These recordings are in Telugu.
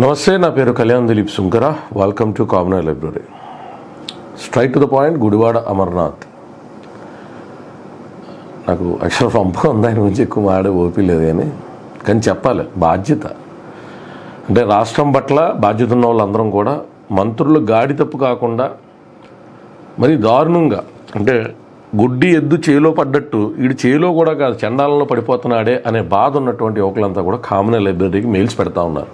నమస్తే నా పేరు Kalyan Dilip Shunkara welcome to commoner library straight to the point Gudivada Amarnath నాకు అక్షర పంపకం ఉంది ఆయన గురించి ఎక్కువ మాడే ఓపి లేదు కానీ కానీ చెప్పాలి బాధ్యత అంటే రాష్ట్రం పట్ల బాధ్యత ఉన్న వాళ్ళందరం కూడా మంత్రులు గాడి తప్పు కాకుండా మరి దారుణంగా అంటే గుడ్డి ఎద్దు చేలో పడ్డట్టు వీడు చేలో కూడా కాదు చండాలలో పడిపోతున్నాడే అనే బాధ ఉన్నటువంటి యువకులంతా కూడా కామన్ లైబ్రరీకి మెయిల్స్ పెడతా ఉన్నారు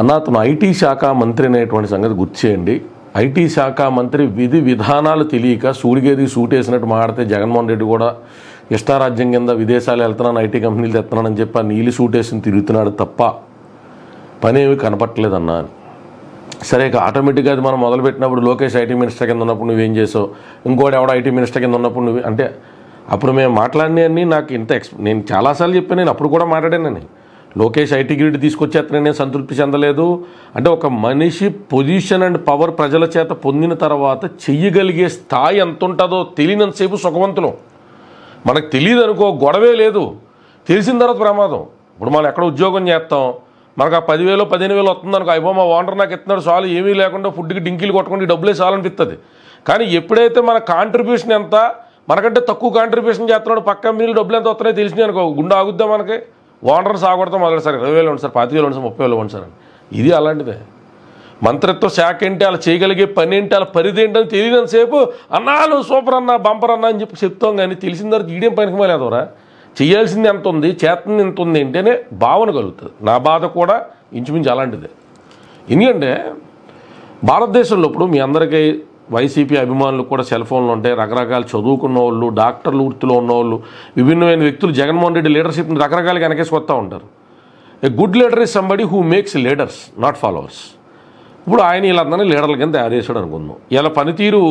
అన్న అతను ఐటీ శాఖ మంత్రి అనేటువంటి సంగతి గుర్తు చేయండి ఐటీ శాఖ మంత్రి విధి విధానాలు తెలియక సూడిగేది సూటేసినట్టు మాట్లాడితే జగన్మోహన్ రెడ్డి కూడా ఇష్టారాజ్యం కింద విదేశాలు వెళ్తున్నాను ఐటీ కంపెనీలు తెస్తున్నానని చెప్పి ఆ నీళ్ళు సూటేసి తిరుగుతున్నాడు తప్ప పనేమి కనపట్టలేదన్న సరే ఆటోమేటిక్గా అది మనం మొదలుపెట్టినప్పుడు లోకేష్ ఐటీ మినిస్టర్ కింద ఉన్నప్పుడు నువ్వేం చేసావు ఇంకోటి ఎవడో ఐటీ మినిస్టర్ కింద ఉన్నప్పుడు నువ్వు అంటే అప్పుడు మేము మాట్లాడినవన్నీ నాకు ఇంత ఎక్స్ నేను చాలాసార్లు చెప్పాను నేను అప్పుడు కూడా మాట్లాడాను నేను లోకేష్ ఐటీ గ్రిడ్ తీసుకొచ్చేతనే సంతృప్తి చెందలేదు అంటే ఒక మనిషి పొజిషన్ అండ్ పవర్ ప్రజల చేత పొందిన తర్వాత చెయ్యగలిగే స్థాయి ఎంత ఉంటుందో తెలియనంతసేపు సుఖవంతులు మనకు తెలియదు అనుకో గొడవే లేదు తెలిసిన తర్వాత ప్రమాదం ఇప్పుడు మనం ఎక్కడ ఉద్యోగం చేస్తాం మనకు ఆ పదివేలు పదిహేను వేలు వస్తుంది అనుకో అయిపో మా ఓనర్ నాకు ఇస్తున్నాడు చాలు ఏమీ లేకుండా ఫుడ్కి డింకీలు కొట్టుకుంటే డబ్బులే చాలనిపిస్తుంది కానీ ఎప్పుడైతే మన కాంట్రిబ్యూషన్ ఎంత మనకంటే తక్కువ కాంట్రిబ్యూషన్ చేస్తున్నాడు పక్క కంపెనీలు డబ్బులు ఎంత వస్తున్నాయో తెలిసినాయి అనుకో గుండె ఆగుద్దాం మనకి ఓనర్ సాగొడతాం మొదలు సార్ ఇరవై వేలు ఉంది సార్ పాతి వేలు ఉంది సార్ ముప్పై వేలు ఉంది సార్ ఇది అలాంటిదే మంత్రిత్వ శాఖ ఏంటి అలా చేయగలిగే పని ఏంటి అలా పరిధి ఏంటని సేపు అన్నాను సూపర్ అన్నా బంపర్ అన్నా అని చెప్పి చెప్తాం కానీ తెలిసిన తర్వాత ఈడేం పనికి చేయాల్సింది ఎంత ఉంది చేతుంది ఎంత ఉంది ఏంటనే భావన కలుగుతుంది నా బాధ కూడా ఇంచుమించు అలాంటిదే ఎందుకంటే భారతదేశంలో ఇప్పుడు మీ అందరికీ వైసీపీ అభిమానులు కూడా సెల్ ఫోన్లు ఉంటాయి రకరకాలు చదువుకున్న వాళ్ళు డాక్టర్లు వృత్తిలో ఉన్నవాళ్ళు విభిన్నమైన వ్యక్తులు జగన్మోహన్ రెడ్డి లీడర్షిప్ని రకరకాలుగా వెనకేసి వస్తూ ఉంటారు a good leader is somebody who makes leaders not followers ఇప్పుడు ఆయన వీళ్ళందరినీ లీడర్ల కింద తయారు చేశాడు అనుకుందాం ఇలా పనితీరు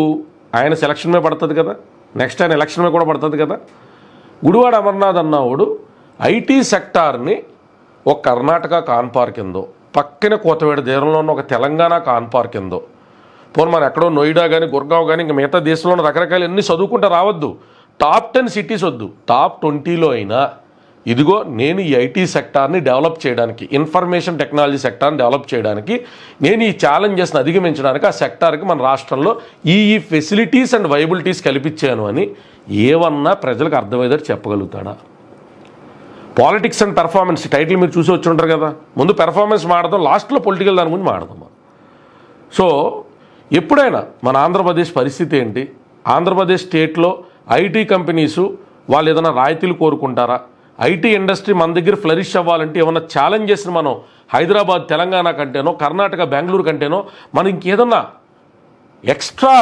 ఆయన సెలక్షన్ మీద పడుతుంది కదా నెక్స్ట్ ఆయన ఎలక్షన్ మీద కూడా పడుతుంది కదా గుడివాడ అమర్నాథ్ అన్నవాడు ఐటీ సెక్టార్ని ఒక కర్ణాటక కాన్పార్క్ ఎందో పక్కన కోతవేడు దీరంలో ఉన్న ఒక తెలంగాణ కాన్పార్క్ ఎందో పోను మనం ఎక్కడో నోయిడా కానీ గుర్గావ్ కానీ ఇంకా మిగతా దేశంలో రకరకాల ఎన్ని చదువుకుంటూ రావద్దు టాప్ టెన్ సిటీస్ వద్దు టాప్ ట్వంటీలో అయినా ఇదిగో నేను ఈ ఐటీ సెక్టార్ని డెవలప్ చేయడానికి ఇన్ఫర్మేషన్ టెక్నాలజీ సెక్టార్ని డెవలప్ చేయడానికి నేను ఈ ఛాలెంజెస్ని అధిగమించడానికి ఆ సెక్టార్కి మన రాష్ట్రంలో ఈ ఈ ఫెసిలిటీస్ అండ్ వైబిలిటీస్ కల్పించాను అని ఏమన్నా ప్రజలకు అర్థమయ్యేదారు చెప్పగలుగుతాడా పాలిటిక్స్ అండ్ పెర్ఫార్మెన్స్ టైటిల్ మీరు చూసి వచ్చి ఉంటారు కదా ముందు పెర్ఫార్మెన్స్ మాడదాం లాస్ట్లో పొలిటికల్ దాని గురించి మాడదాం సో ఎప్పుడైనా మన ఆంధ్రప్రదేశ్ పరిస్థితి ఏంటి ఆంధ్రప్రదేశ్ స్టేట్లో ఐటీ కంపెనీసు వాళ్ళు ఏదైనా రాయితీలు కోరుకుంటారా ఐటీ ఇండస్ట్రీ మన దగ్గర ఫ్లరిష్ అవ్వాలంటే ఏమైనా ఛాలెంజెస్ని మనం హైదరాబాద్ తెలంగాణ కంటేనో కర్ణాటక బెంగళూరు కంటేనో మనం ఇంకేదన్నా ఎక్స్ట్రా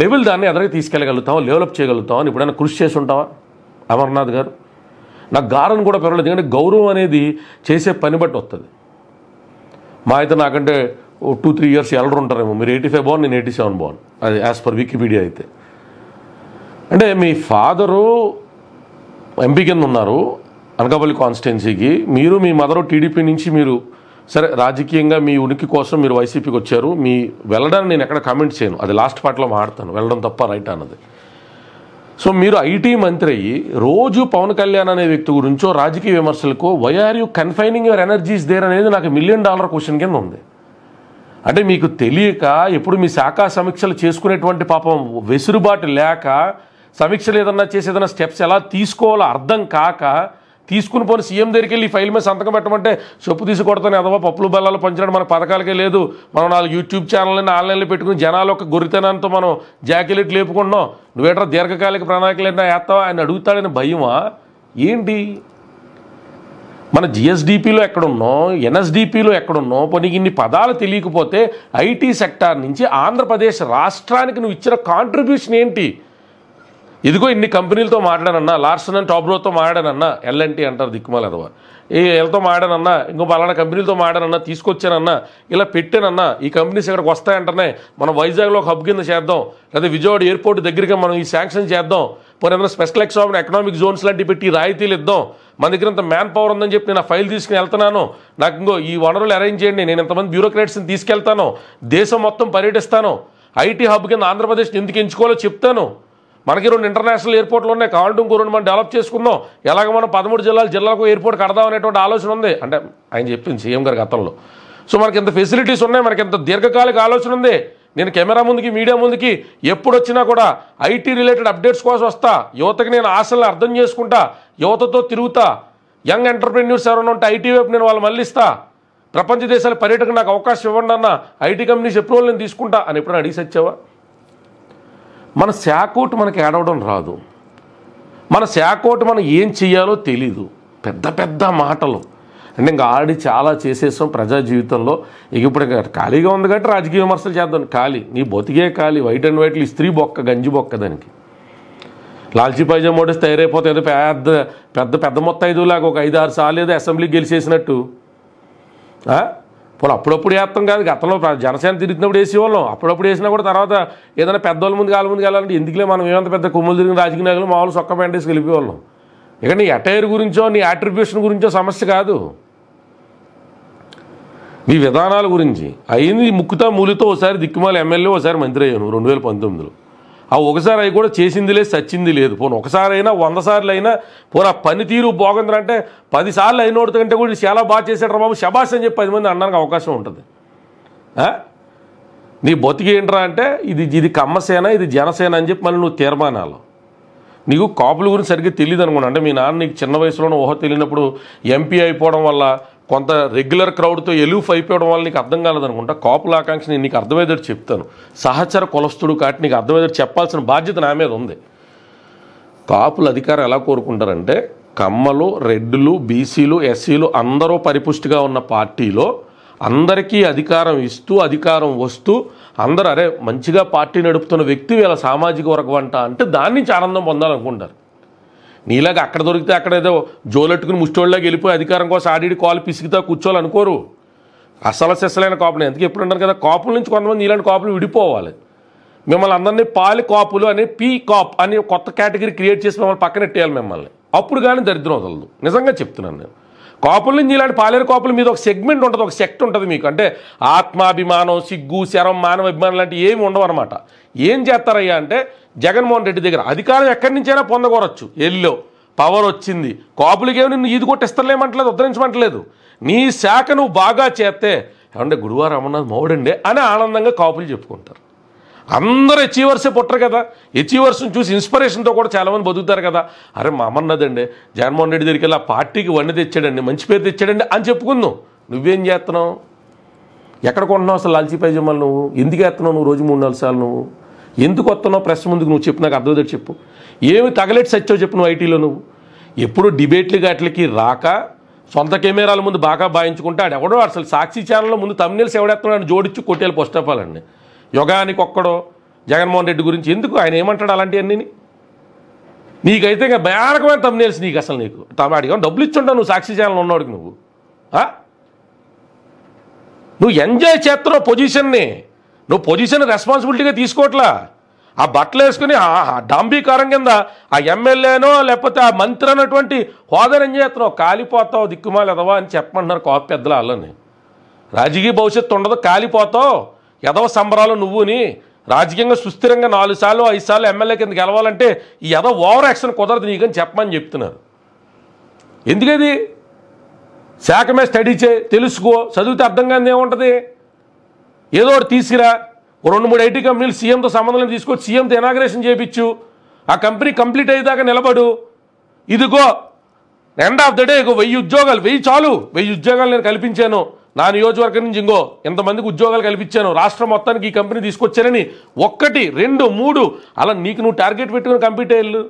లెవెల్ దాన్ని ఎదరికి తీసుకెళ్ళగలుగుతామో డెవలప్ చేయగలుగుతామో అని ఎప్పుడైనా కృషి చేసి ఉంటావా అమర్నాథ్ గారు నాకు గారని కూడా పెరగలేదు ఎందుకంటే గౌరవం అనేది చేసే పని బట్టి వస్తుంది మా అయితే నాకంటే ఓ టూ త్రీ ఇయర్స్ ఎల్డర్ ఉంటారేమో మీరు ఎయిటీ ఫైవ్ బాన్ నేను ఎయిటీ సెవెన్ బాన్ అది యాజ్ పర్ వికీపీడియా అయితే అంటే మీ ఫాదరు ఎంపీ కింద ఉన్నారు అనకాపల్లి కాన్స్టిట్యున్సీకి మీరు మీ మదరు టీడీపీ నుంచి మీరు సరే రాజకీయంగా మీ ఉనికి కోసం మీరు వైసీపీకి వచ్చారు మీ వెళ్ళడానికి నేను ఎక్కడ కామెంట్ చేయను అది లాస్ట్ పార్ట్లో మాడతాను వెళ్ళడం తప్ప రైట్ అన్నది సో మీరు ఐటీ మంత్రి అయ్యి రోజు పవన్ కళ్యాణ్ అనే వ్యక్తి గురించో రాజకీయ విమర్శలకో why are you confining your energies there అనేది నాకు మిలియన్ డాలర్ క్వశ్చన్ కింద ఉంది అంటే మీకు తెలియక ఎప్పుడు మీ శాఖ సమీక్షలు చేసుకునేటువంటి పాపం వెసురుబాటు లేక సమీక్షలు ఏదన్నా చేసి ఏదైనా స్టెప్స్ ఎలా తీసుకోవాలో అర్థం కాక తీసుకుని పోని సీఎం దగ్గరికి వెళ్ళి ఫైల్ మీద సంతకం పెట్టమంటే చెప్పు తీసుకోవడతానే అదవా పప్పులు బెల్లాలు పంచడం మన పథకాలకే లేదు మనం నాలుగు యూట్యూబ్ ఛానల్ని ఆన్లైన్లో పెట్టుకుని జనాలు ఒక గొర్రెతనంతో మనం జాకెలెట్ లేపుకుంటున్నాం నువ్వేట దీర్ఘకాలిక ప్రణాళికలు ఏంటో వేస్తావా ఆయన అడుగుతాడని భయమా ఏంటి మన జిఎస్డిపిలో ఎక్కడున్నో ఎన్ఎస్డిపిలో ఎక్కడున్నో కొన్ని ఇన్ని పదాలు తెలియకపోతే ఐటీ సెక్టార్ నుంచి ఆంధ్రప్రదేశ్ రాష్ట్రానికి నువ్వు ఇచ్చిన కాంట్రిబ్యూషన్ ఏంటి ఇదిగో ఇన్ని కంపెనీలతో మాట్లాడనన్నా లార్సన్ అండ్ టాబ్రోతో మాట్లాడనన్నా ఎల్ఎన్టీ అంటారు దిక్కుమాల ఏ ఎలతో మాడానన్నా ఇంకో పలానా కంపెనీలతో మాడానన్నా తీసుకొచ్చానన్నా ఇలా పెట్టానన్నా ఈ కంపెనీస్ ఇక్కడికి వస్తాయంటనే మనం వైజాగ్లో ఒక హబ్ కింద చేద్దాం లేదా విజయవాడ ఎయిర్పోర్ట్ దగ్గరికి మనం ఈ శాంక్షన్ చేద్దాం పోనీ ఏమైనా స్పెషల్ ఎక్సామిన్ ఎకనామిక్ జోన్స్ లాంటి పెట్టి రాయితీలు ఇద్దాం మన దగ్గర ఇంత మ్యాన్ పవర్ ఉందని చెప్పి నేను ఆ ఫైల్ తీసుకుని వెళ్తున్నాను నాకు ఇంకో ఈ వనరులు అరేంజ్ చేయండి నేను ఇంతమంది బ్యూరోక్రాట్స్ని తీసుకెళ్తాను దేశం మొత్తం పర్యటిస్తాను ఐటీ హబ్ కింద ఆంధ్రప్రదేశ్ ఎందుకు ఎంచుకోవాలో చెప్తాను మనకి రెండు ఇంటర్నేషనల్ ఎయిర్పోర్ట్లు ఉన్నాయి కావాలంటే ఇంకో రెండు మనం డెవలప్ చేసుకుందాం ఎలాగ మనం పదమూడు జిల్లాలు జిల్లాకు ఎయిర్పోర్ట్ కడదాం అనేటువంటి ఆలోచన ఉంది అంటే ఆయన చెప్పింది సీఎం గారు గతంలో సో మనకి ఇంత ఫెసిలిటీస్ ఉన్నాయి మనకి ఇంత దీర్ఘకాలిక ఆలోచన ఉంది నేను కెమెరా ముందుకి మీడియా ముందుకి ఎప్పుడు వచ్చినా కూడా ఐటీ రిలేటెడ్ అప్డేట్స్ కోసం వస్తా యువతకి నేను ఆశలను అర్థం చేసుకుంటా యువతతో తిరుగుతా యంగ్ ఎంటర్ప్రెన్యూర్స్ ఎవరైనా ఉంటే ఐటీ వైపు నేను వాళ్ళు మళ్ళీస్తా ప్రపంచ దేశాల పర్యటన నాకు అవకాశం ఇవ్వండి అన్న ఐటీ కంపెనీస్ ఎప్పుడు నేను తీసుకుంటా అని ఎప్పుడైనా అడిగి సచ్చావా మన శాకోట్ మనకి ఏడవడం రాదు మన శాకోట్ మనం ఏం చేయాలో తెలీదు పెద్ద పెద్ద మాటలు అంటే ఇంకా ఆల్రెడీ చాలా చేసేసాం ప్రజా జీవితంలో ఇక ఇప్పుడు ఖాళీగా ఉంది కాబట్టి రాజకీయ విమర్శలు చేద్దాం ఖాళీ నీ బతికే ఖాళీ వైట్ అండ్ వైట్లు ఇస్త్రీ బొక్క గంజి బొక్క దానికి లాల్చీ పైజా మోడీస్ తయారైపోతే ఏదో పెద్ద పెద్ద పెద్ద మొత్తం ఐదు లాగా ఒక ఐదు ఆరు సార్లు ఏదో అసెంబ్లీ గెలిచేసినట్టు పోనీ అప్పుడప్పుడు వేస్తాం కాదు గతంలో జనసేన తిరుగుతున్నప్పుడు వేసేవాళ్ళం అప్పుడప్పుడు వేసినా కూడా తర్వాత ఏదైనా పెద్దవాళ్ళ ముందు కాళ్ళ ముందు వెళ్ళాలంటే ఎందుకులే మనం ఏమంత పెద్ద కొమ్ములు తిరిగిన రాజకీయ నాయకులు మామూలు సొక్క పెంటేసి వెళ్ళిపోయేవాళ్ళం ఇక నీ అటైర్ గురించో నీ ఆట్రిబ్యూషన్ గురించో సమస్య కాదు నీ విధానాల గురించి అయింది ముక్కుతా మూలితో ఒకసారి దిక్కుమాల ఎమ్మెల్యే ఒకసారి మంత్రి అయ్యాను రెండు వేల పంతొమ్మిదిలో ఆ ఒకసారి అవి కూడా చేసింది లేదు సచ్చింది లేదు పోను అయినా వంద సార్లు అయినా పోనీ ఆ పనితీరు బాగుందిరా అంటే పదిసార్లు అయినోడితో కంటే కూడా చాలా బాగా చేశాడు రా బాబు శబాష్ అని చెప్పి పది మంది అనడానికి అవకాశం ఉంటుంది నీ ఏంట్రా అంటే ఇది ఇది కమ్మసేన ఇది జనసేన అని చెప్పి మళ్ళీ నువ్వు తీర్మానాలు నీకు కాపుల గురించి సరిగ్గా తెలియదు అనుకోండి అంటే మీ నాన్న నీకు చిన్న వయసులోనే ఊహ తెలియనప్పుడు ఎంపీ అయిపోవడం వల్ల కొంత రెగ్యులర్ క్రౌడ్తో ఎలూఫ్ అయిపోవడం వల్ల నీకు అర్థం కాలేదనుకుంటా కాపుల ఆకాంక్ష నేను నీకు అర్థమయ్యేటట్టు చెప్తాను సహచర కులస్తుడు కాబట్టి నీకు అర్థమయ్యేది చెప్పాల్సిన బాధ్యత నా మీద ఉంది కాపులు అధికారం ఎలా కోరుకుంటారంటే కమ్మలు రెడ్లు బీసీలు ఎస్సీలు అందరూ పరిపుష్టిగా ఉన్న పార్టీలో అందరికీ అధికారం ఇస్తూ అధికారం వస్తూ అందరూ అరే మంచిగా పార్టీ నడుపుతున్న వ్యక్తి వీళ్ళ సామాజిక వర్గం అంట అంటే దాని నుంచి ఆనందం పొందాలనుకుంటారు నీలాగా అక్కడ దొరికితే అక్కడ ఏదో జోలెట్టుకుని ముష్టోళ్ళకి వెళ్ళిపోయి అధికారం కోసం ఆడి కాలు పిసిగితే కూర్చోవాలనుకోరు అసలు సెసలైన కాపులు ఎందుకు ఎప్పుడు అంటారు కదా కాపుల నుంచి కొంతమంది నీలాంటి కాపులు విడిపోవాలి మిమ్మల్ని అందరినీ పాలి కాపులు అనే పీ కాప్ అనే కొత్త కేటగిరీ క్రియేట్ చేసి మిమ్మల్ని పక్కనెట్టేయాలి మిమ్మల్ని అప్పుడు కానీ దరిద్రం వదలదు నిజంగా చెప్తున్నాను నేను కాపుల నుంచి ఇలాంటి పాలేరు కాపుల మీద ఒక సెగ్మెంట్ ఉంటుంది ఒక సెక్ట్ ఉంటుంది మీకు అంటే ఆత్మాభిమానం సిగ్గు శరం మానవ అభిమానం లాంటివి ఏమి ఉండవు అనమాట ఏం చేస్తారయ్యా అంటే జగన్మోహన్ రెడ్డి దగ్గర అధికారం ఎక్కడి నుంచైనా పొందకూరొచ్చు ఎల్లో పవర్ వచ్చింది కాపులకేమో నిన్ను ఈది కొట్టిస్తలేమంటలేదు ఉద్ధరించమంటలేదు నీ శాఖ నువ్వు బాగా చేస్తే ఏమంటే గురువారం అమర్నాథ్ మౌడండే అని ఆనందంగా కాపులు చెప్పుకుంటారు అందరు అచీవర్స్ పుట్టరు కదా అచీవర్స్ చూసి ఇన్స్పిరేషన్తో కూడా చాలామంది బతుకుతారు కదా అరే మా అమ్మన్నదండి జగన్మోహన్ రెడ్డి దగ్గరికి వెళ్ళి ఆ పార్టీకి వండి తెచ్చాడండి మంచి పేరు తెచ్చాడండి అని చెప్పుకుందాం నువ్వేం చేస్తున్నావు ఎక్కడ కొంటున్నావు అసలు లాల్చీ పైజమాలు నువ్వు ఎందుకు వేస్తున్నావు నువ్వు రోజు మూడు నాలుగు సార్లు నువ్వు ఎందుకు వస్తున్నావు ప్రెస్ ముందుకు నువ్వు చెప్పు నాకు అర్థం చెప్పు ఏమి తగలేట్ సచ్చావు చెప్పు నువ్వు ఐటీలో నువ్వు ఎప్పుడు డిబేట్లు గట్లకి రాక సొంత కెమెరాల ముందు బాగా భావించుకుంటే ఆడెవడో అసలు సాక్షి ఛానల్లో ముందు తమిళస్ ఎవడేస్తున్నాడు జోడించి కొట్టేయాలి ఫస్ట్ యుగానికి ఒక్కడో జగన్మోహన్ రెడ్డి గురించి ఎందుకు ఆయన ఏమంటాడు అలాంటివన్నీ నీకైతే ఇంకా భయానకమైన తమ్నేల్స్ నీకు అసలు నీకు తమాడిగా డబ్బులు ఇచ్చుంటావు నువ్వు సాక్షి ఛానల్ ఉన్నవాడికి నువ్వు నువ్వు ఎంజాయ్ చేస్తున్నావు పొజిషన్ని నువ్వు పొజిషన్ రెస్పాన్సిబిలిటీగా తీసుకోవట్లా ఆ బట్టలు వేసుకుని డాంబీకారం కింద ఆ ఎమ్మెల్యేనో లేకపోతే ఆ మంత్రి అన్నటువంటి హోదా ఏం చేస్తున్నావు కాలిపోతావు దిక్కుమాలి ఎదవా అని చెప్పమంటున్నారు కోప పెద్దలు వాళ్ళని రాజకీయ భవిష్యత్తు ఉండదు కాలిపోతావు యదవ సంబరాలు నువ్వుని రాజకీయంగా సుస్థిరంగా నాలుగు సార్లు ఐదు సార్లు ఎమ్మెల్యే కింద గెలవాలంటే ఈ యదవ ఓవర్ యాక్షన్ కుదరదు నీకని చెప్పమని చెప్తున్నారు ఎందుకది శాఖ మీద స్టడీ చే తెలుసుకో చదివితే అర్థం కాని ఏముంటుంది ఏదో ఒకటి తీసుకురా రెండు మూడు ఐటీ కంపెనీలు సీఎంతో సంబంధం తీసుకొచ్చి సీఎంతో ఇనాగ్రేషన్ చేయించు ఆ కంపెనీ కంప్లీట్ అయ్యేదాకా నిలబడు ఇదిగో ఎండ్ ఆఫ్ ద డే ఇగో వెయ్యి ఉద్యోగాలు వెయ్యి చాలు వెయ్యి ఉద్యోగాలు నేను కల్పించాను నా నియోజకవర్గం నుంచి ఇంకో ఎంతమందికి ఉద్యోగాలు కల్పించాను రాష్ట్రం మొత్తానికి ఈ కంపెనీ తీసుకొచ్చానని ఒక్కటి రెండు మూడు అలా నీకు నువ్వు టార్గెట్ పెట్టుకుని కంప్లీట్ అయ్యు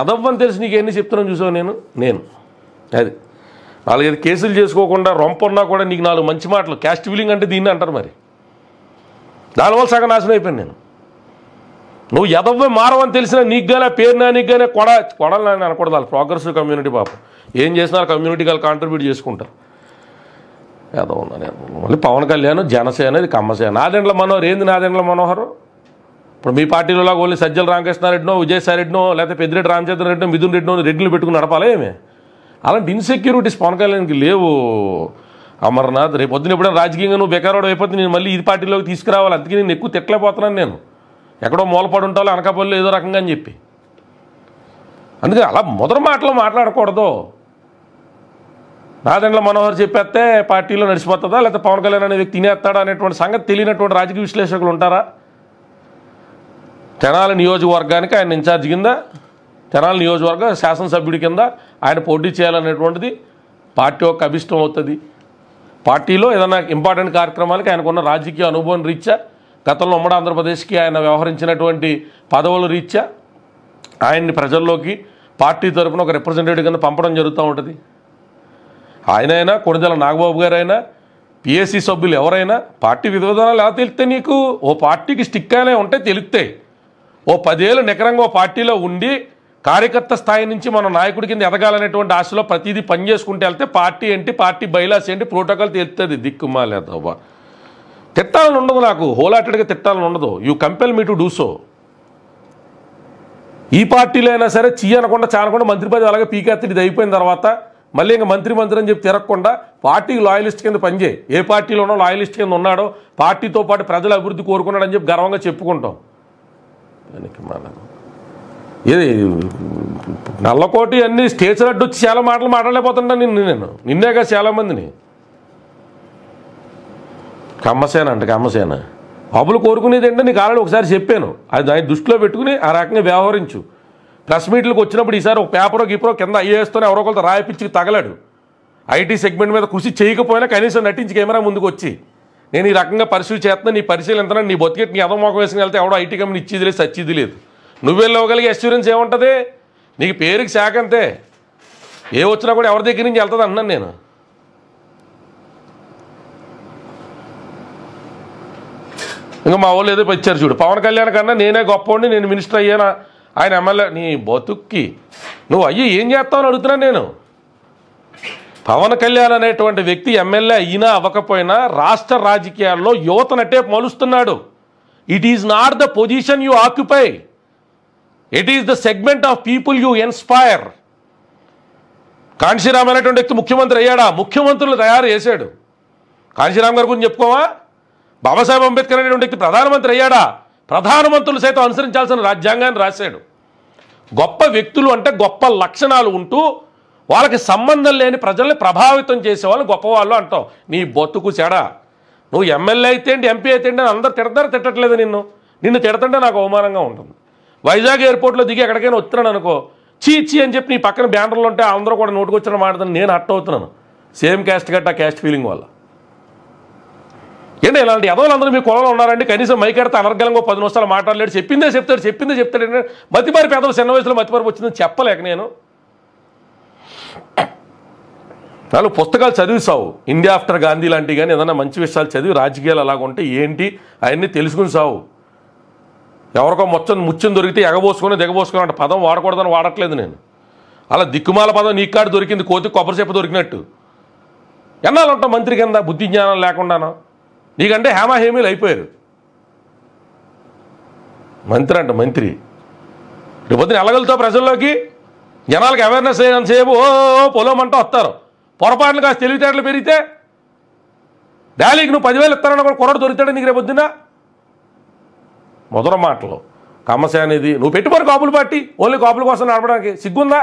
ఎదవ్వని తెలిసి నీకు ఎన్ని చెప్తున్నాను చూసావు నేను నేను అది నాలుగైదు కేసులు చేసుకోకుండా రొంపన్నా కూడా నీకు నాలుగు మంచి మాటలు క్యాస్ట్ ఫీలింగ్ అంటే దీన్ని అంటారు మరి దానివల్ల సగం నాశనం అయిపోయాను నేను నువ్వు ఎదవ్వే మారవని తెలిసిన నీకు గానే పేరు నానికి గానే కొడ కొడాలని అనకూడదు వాళ్ళు ప్రోగ్రెసివ్ కమ్యూనిటీ పాపం ఏం చేసినా కమ్యూనిటీ వాళ్ళు కాంట్రిబ్యూట్ చేసుకుంటారు ఏదో ఉన్నాను మళ్ళీ పవన్ కళ్యాణ్ జనసేన ఇది కమ్మసేన నాదెండ్ల మనోహర్ ఏంది నాదెండ్ల మనోహర్ ఇప్పుడు మీ పార్టీలో ఓన్లీ సజ్జల రామకృష్ణారెడ్డినో విజయసాయిరెడ్డినో లేకపోతే పెద్దిరెడ్డి రామచంద్ర రెడ్డినో మిథున్ రెడ్డినో రెడ్లు పెట్టుకుని నడపాలి ఏమే అలాంటి ఇన్సెక్యూరిటీస్ పవన్ కళ్యాణ్కి లేవు అమర్నాథ్ రేపు పొద్దున ఎప్పుడైనా రాజకీయంగా నువ్వు బెకారోడు అయిపోతే నేను మళ్ళీ ఇది పార్టీలోకి తీసుకురావాలి అందుకే నేను ఎక్కువ తిట్టలేకపోతున్నాను నేను ఎక్కడో మూలపడి ఉంటాలో అనకాపల్లిలో ఏదో రకంగా అని చెప్పి అందుకే అలా మొదటి మాటలు మాట్లాడకూడదు రాజండ్ల మనోహర్ చెప్పేస్తే పార్టీలో నడిచిపోతుందా లేకపోతే పవన్ కళ్యాణ్ అనే వ్యక్తి తినేస్తాడా అనేటువంటి సంగతి తెలియనటువంటి రాజకీయ విశ్లేషకులు ఉంటారా తెనాలి నియోజకవర్గానికి ఆయన ఇన్ఛార్జ్ కింద తెనాలి నియోజకవర్గ శాసనసభ్యుడి కింద ఆయన పోటీ చేయాలనేటువంటిది పార్టీ యొక్క అభిష్టం అవుతుంది పార్టీలో ఏదైనా ఇంపార్టెంట్ కార్యక్రమాలకి ఆయనకున్న రాజకీయ అనుభవం రీత్యా గతంలో ఉమ్మడి ఆంధ్రప్రదేశ్కి ఆయన వ్యవహరించినటువంటి పదవుల రీత్యా ఆయన్ని ప్రజల్లోకి పార్టీ తరఫున ఒక రిప్రజెంటేటివ్ కింద పంపడం జరుగుతూ ఉంటుంది ఆయనైనా కొణజల నాగబాబు గారైనా పిఎస్సి సభ్యులు ఎవరైనా పార్టీ విధానాలు ఎలా తెలిస్తే నీకు ఓ పార్టీకి స్టిక్ అనే ఉంటే తెలిస్తే ఓ పదేళ్ళు నికరంగా ఓ పార్టీలో ఉండి కార్యకర్త స్థాయి నుంచి మన నాయకుడి కింద ఎదగాలనేటువంటి ఆశలో ప్రతిదీ పని చేసుకుంటే వెళ్తే పార్టీ ఏంటి పార్టీ బైలాస్ ఏంటి ప్రోటోకాల్ తెలుస్తుంది దిక్కుమాలేదవ్వా తిట్టాలని ఉండదు నాకు హోలాటెడ్గా తిట్టాలని ఉండదు you compel me to do so ఈ పార్టీలో అయినా సరే చీ అనకుండా చానకుండా మంత్రి పదవి అలాగే పీకెత్తిడి అయిపోయిన తర్వాత మళ్ళీ ఇంకా మంత్రి మంత్రి అని చెప్పి తిరగకుండా పార్టీ లాయలిస్ట్ కింద పనిచేయి ఏ పార్టీలోనో లాయలిస్ట్ కింద ఉన్నాడో పార్టీతో పాటు ప్రజల అభివృద్ధి కోరుకున్నాడని చెప్పి గర్వంగా చెప్పుకుంటాం దానికి మన ఏది నల్లకోటి అన్ని స్టేజ్ అడ్డు వచ్చి చాలా మాటలు మాట్లాడలేకపోతుంటా నిన్ను నేను నిన్నేగా మందిని కమ్మసేన అంట కమ్మసేన బాబులు కోరుకునేది అంటే నీకు ఆల్రెడీ ఒకసారి చెప్పాను అది దాన్ని దృష్టిలో పెట్టుకుని ఆ రకంగా వ్యవహరించు ప్రెస్ మీట్లకు వచ్చినప్పుడు ఈసారి ఒక పేపరో గిపరో కింద ఐఏఎస్తో ఎవరో ఒకరితో రాయపించి తగలడు ఐటీ సెగ్మెంట్ మీద కృషి చేయకపోయినా కనీసం నటించి కెమెరా ముందుకు వచ్చి నేను ఈ రకంగా పరిశీలి చేస్తున్నా నీ ఎంత నీ బొత్తికెట్ నీ అదమోకం వేసుకుని వెళ్తే ఎవడో ఐటీ కంపెనీ ఇచ్చేది లేదు సచ్చిది లేదు నువ్వెళ్ళవగలిగే అస్యూరెన్స్ ఏముంటుంది నీకు పేరుకి శాఖ అంతే ఏ వచ్చినా కూడా ఎవరి దగ్గర నుంచి వెళ్తుంది అన్నాను నేను ఇంకా మా వాళ్ళు ఏదో ఇచ్చారు చూడు పవన్ కళ్యాణ్ కన్నా నేనే గొప్పవాడిని నేను మినిస్టర్ అయ్యానా ఆయన ఎమ్మెల్యే నీ బతుక్కి నువ్వు అయ్యి ఏం చేస్తావని అడుగుతున్నాను నేను పవన్ కళ్యాణ్ అనేటువంటి వ్యక్తి ఎమ్మెల్యే అయినా అవ్వకపోయినా రాష్ట్ర రాజకీయాల్లో యువతనట్టే మలుస్తున్నాడు it is not the position you occupy it is the segment of people you inspire Kanshi Ram అనేటువంటి వ్యక్తి ముఖ్యమంత్రి అయ్యాడా ముఖ్యమంత్రులు తయారు చేశాడు కాంశీరామ్ గారి గురించి చెప్పుకోవా బాబాసాహెబ్ అంబేద్కర్ అనేటువంటి వ్యక్తి ప్రధానమంత్రి అయ్యాడా ప్రధానమంత్రులు సైతం అనుసరించాల్సిన రాజ్యాంగాన్ని రాశాడు గొప్ప వ్యక్తులు అంటే గొప్ప లక్షణాలు ఉంటూ వాళ్ళకి సంబంధం లేని ప్రజల్ని ప్రభావితం చేసేవాళ్ళు గొప్పవాళ్ళు అంటాం నీ బొత్తుకు చెడా నువ్వు ఎమ్మెల్యే ఏంటి ఎంపీ అయితేంటి అని అందరు తిడతారు తిట్టట్లేదు నిన్ను నిన్ను తిడతంటే నాకు అవమానంగా ఉంటుంది వైజాగ్ ఎయిర్పోర్ట్లో దిగి ఎక్కడికైనా వస్తున్నాను అనుకో చీ చీ అని చెప్పి నీ పక్కన బ్యానర్లు ఉంటే అందరూ కూడా నోటుకొచ్చిన మాట నేను అట్టవుతున్నాను అవుతున్నాను సేమ్ క్యాస్ట్ గట్ట క్యాస్ట్ ఫీలింగ్ వల్ల ఏంటంటే ఇలాంటి ఎదవలందరూ మీ కులంలో ఉన్నారండి కనీసం మైకెడితే అనర్గలంగా పది నిమిషాలు మాట్లాడలేడు చెప్పిందే చెప్తాడు చెప్పిందే చెప్తాడు ఏంటంటే మతిపారి పేదలు చిన్న వయసులో మతిపారి వచ్చిందని చెప్పలేక నేను నాలుగు పుస్తకాలు చదివిసావు ఇండియా ఆఫ్టర్ గాంధీ లాంటివి కానీ ఏదైనా మంచి విషయాలు చదివి రాజకీయాలు అలాగుంటే ఏంటి అవన్నీ తెలుసుకుని సావు ఎవరికో మొత్తం ముచ్చం దొరికితే ఎగబోసుకొని దిగబోసుకొని అంటే పదం వాడకూడదని వాడట్లేదు నేను అలా దిక్కుమాల పదం నీకాడు దొరికింది కోతి కొబ్బరి చెప్పు దొరికినట్టు ఎన్నాళ్ళు ఉంటాం మంత్రి కింద బుద్ధి జ్ఞానం లేకుండానా నీకంటే హేమా హేమీలు అయిపోయారు మంత్రి అంట మంత్రి రేపొద్దున ఎలగలతో ప్రజల్లోకి జనాలకు అవేర్నెస్ అయినంతసేపు ఓ పొలోమంటూ వస్తారు పొరపాట్లు కాస్త తెలివితేటలు పెరిగితే డాలీకి నువ్వు పదివేలు ఇస్తానని కూడా కుర్రడు దొరుకుతాడు నీకు రేపొద్దున మొదల మాటలు కమ్మసే అనేది నువ్వు పెట్టుబడి కాపులు పట్టి ఓన్లీ కాపుల కోసం నడపడానికి సిగ్గుందా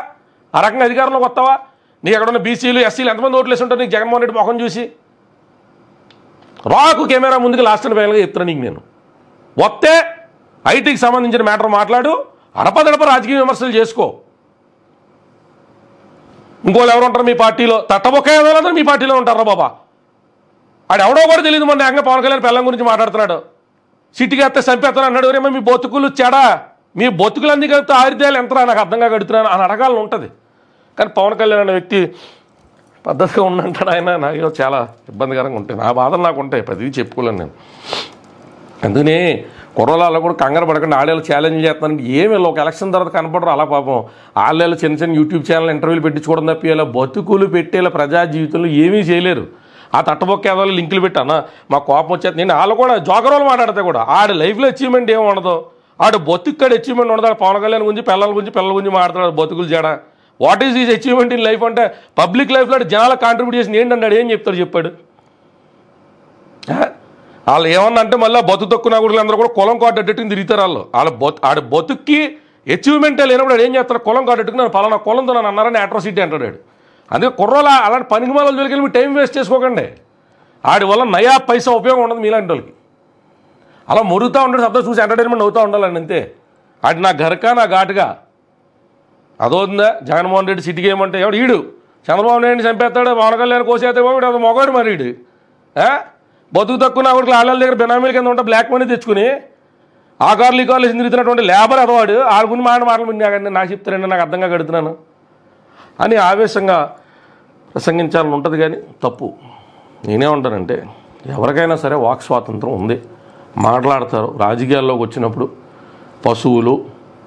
ఆ రకంగా అధికారంలోకి వస్తావా నీకు ఉన్న బీసీలు ఎస్సీలు ఎంతమంది వేసి ఉంటారు నీకు జగన్మోహన్ రెడ్డి మొఖం చూసి రాకు కెమెరా ముందుకు లాస్ట్ అండ్ ఫైనల్గా చెప్తాను నీకు నేను వస్తే ఐటీకి సంబంధించిన మ్యాటర్ మాట్లాడు అడపదడప రాజకీయ విమర్శలు చేసుకో ఇంకోళ్ళు ఎవరు ఉంటారు మీ పార్టీలో తట్టబొక్క ఎవరందరూ మీ పార్టీలో ఉంటారా బాబా ఆడు ఎవడో కూడా తెలియదు మన ఏకంగా పవన్ కళ్యాణ్ పిల్లం గురించి మాట్లాడుతున్నాడు సిటీకి వస్తే చంపేస్తాను అన్నాడు రేమో మీ బొతుకులు చెడా మీ బొత్తుకులు అందుకే ఆరిద్యాలు ఎంతరా నాకు అర్థంగా గడుతున్నాను అని అడగాలని ఉంటుంది కానీ పవన్ కళ్యాణ్ అనే వ్యక్తి పద్ధతిగా ఉండంటాడు ఆయన నాకు చాలా ఇబ్బందికరంగా ఉంటాయి నా బాధలు నాకు ఉంటాయి ప్రతిదీ చెప్పుకోలేను నేను అందుకనే కుర్రలాలో కూడా కంగారు పడకుండా ఆడేళ్ళు ఛాలెంజ్ చేస్తానంటే ఏమి ఒక ఎలక్షన్ తర్వాత కనపడరు అలా పాపం ఆడేళ్ళు చిన్న చిన్న యూట్యూబ్ ఛానల్ ఇంటర్వ్యూలు పెట్టించుకోవడం తప్ప ఇలా బతుకులు పెట్టేలా ప్రజా జీవితంలో ఏమీ చేయలేరు ఆ తట్టబొక్క ఏదో లింకులు పెట్టానా మా కోపం వచ్చేది నేను వాళ్ళు కూడా జోగరోలు మాట్లాడితే కూడా ఆడ లైఫ్లో అచీవ్మెంట్ ఏమి ఉండదు ఆడు బతుక్కడు అచీవ్మెంట్ ఉండదు పవన్ కళ్యాణ్ గురించి పిల్లల గురించి పిల్లల గురించి మాట్లాడతాడు బతుకులు చేయడా what is is achievement in life అంటే పబ్లిక్ లైఫ్లో జనాల కాంట్రిబ్యూట్ ఏంటన్నాడు ఏం చెప్తారు చెప్పాడు వాళ్ళు ఏమన్నా అంటే మళ్ళీ బతు తక్కువ కూడా అందరూ కూడా కులం కాటట్టుకుని తిరుగుతారు వాళ్ళు వాళ్ళ బతు ఆడ బతుక్కి అచీవ్మెంటే లేనప్పుడు ఏం చేస్తారు కులం కాటట్టుకు నేను పలానా కులంతో నన్ను అన్నారని అట్రాసిటీ అంటాడు అందుకే కుర్రాల అలాంటి పనికి మాల జోలికి టైం వేస్ట్ చేసుకోకండి ఆడి వల్ల నయా పైసా ఉపయోగం ఉండదు మీలాంటి వాళ్ళకి అలా మురుగుతూ ఉండడం శబ్దం చూసి ఎంటర్టైన్మెంట్ అవుతూ ఉండాలండి అంతే ఆడి నా ఘరక నా ఘాటుగా ఉందా జగన్మోహన్ రెడ్డి సిటీకి ఏమంటే ఎవడు ఈడు చంద్రబాబు నాయుడు చంపేస్తాడు పవన్ కళ్యాణ్ కోసేస్తే వీడు అది మొగాడు మరి వీడు బతుకు తక్కువ ఆవిడకి లాలాల దగ్గర బెనామీల కింద ఉంటే బ్లాక్ మనీ తెచ్చుకుని ఆ కార్లు ఈ కార్లు తిరుగుతున్నటువంటి లేబర్ అదవాడు ఆడ గురించి మాట మాటలు నాకండి నాకు చెప్తారండి నాకు అర్థంగా గడుతున్నాను అని ఆవేశంగా ప్రసంగించాలని ఉంటుంది కానీ తప్పు నేనే ఉంటానంటే ఎవరికైనా సరే వాక్ స్వాతంత్రం ఉంది మాట్లాడతారు రాజకీయాల్లోకి వచ్చినప్పుడు పశువులు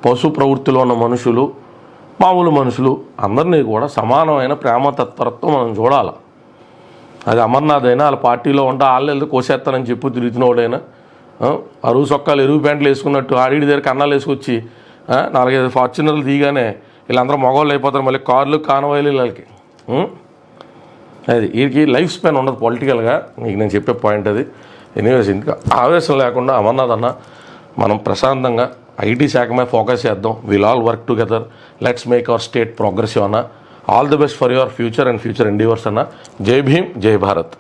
పశు ప్రవృత్తిలో ఉన్న మనుషులు మామూలు మనుషులు అందరినీ కూడా సమానమైన ప్రేమ తత్పరత్వం మనం చూడాలి అది అమర్నాథ్ అయినా వాళ్ళ పార్టీలో ఉంటే వాళ్ళు కోసేస్తానని చెప్పు తిరుగుతున్నోడైనా అరువు సొక్కలు ఎరువు ప్యాంట్లు వేసుకున్నట్టు ఆడిడి దగ్గర కన్నాలు వేసుకొచ్చి నాలుగైదు ఫార్చునర్లు తీగానే వీళ్ళందరూ మగవాళ్ళు అయిపోతారు మళ్ళీ కార్లు కానవాయిలు వీళ్ళకి అది వీరికి లైఫ్ స్పాన్ ఉండదు పొలిటికల్గా మీకు నేను చెప్పే పాయింట్ అది ఎనీవేస్ ఇంకా ఆవేశం లేకుండా అమర్నాథ్ అన్న మనం ప్రశాంతంగా ఐటీ శాఖ మీద ఫోకస్ చేద్దాం will all work together let's make our state progressive అన్న all the best for your future and future endeavours అన్న జై భీమ్ జై భారత్